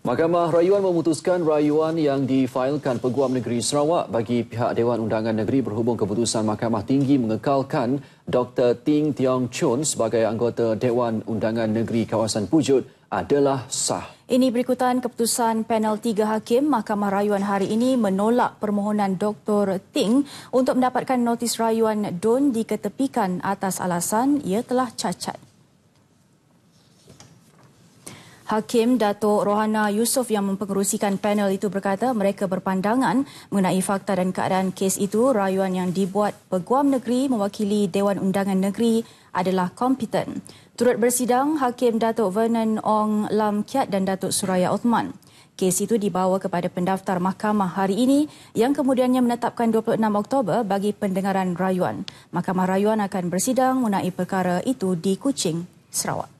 Mahkamah Rayuan memutuskan rayuan yang difailkan Peguam Negeri Sarawak bagi pihak Dewan Undangan Negeri berhubung keputusan Mahkamah Tinggi mengekalkan Dr. Ting Tiong Chun sebagai anggota Dewan Undangan Negeri Kawasan Pujut adalah sah. Ini berikutan keputusan panel tiga hakim Mahkamah Rayuan hari ini menolak permohonan Dr. Ting untuk mendapatkan notis rayuan DUN diketepikan atas alasan ia telah cacat. Hakim Datuk Rohana Yusof yang mempengerusikan panel itu berkata mereka berpandangan mengenai fakta dan keadaan kes itu rayuan yang dibuat peguam negeri mewakili Dewan Undangan Negeri adalah kompeten. Turut bersidang Hakim Datuk Vernon Ong Lam Kiat dan Datuk Suraya Othman. Kes itu dibawa kepada pendaftar mahkamah hari ini yang kemudiannya menetapkan 26 Oktober bagi pendengaran rayuan. Mahkamah rayuan akan bersidang mengenai perkara itu di Kuching, Sarawak.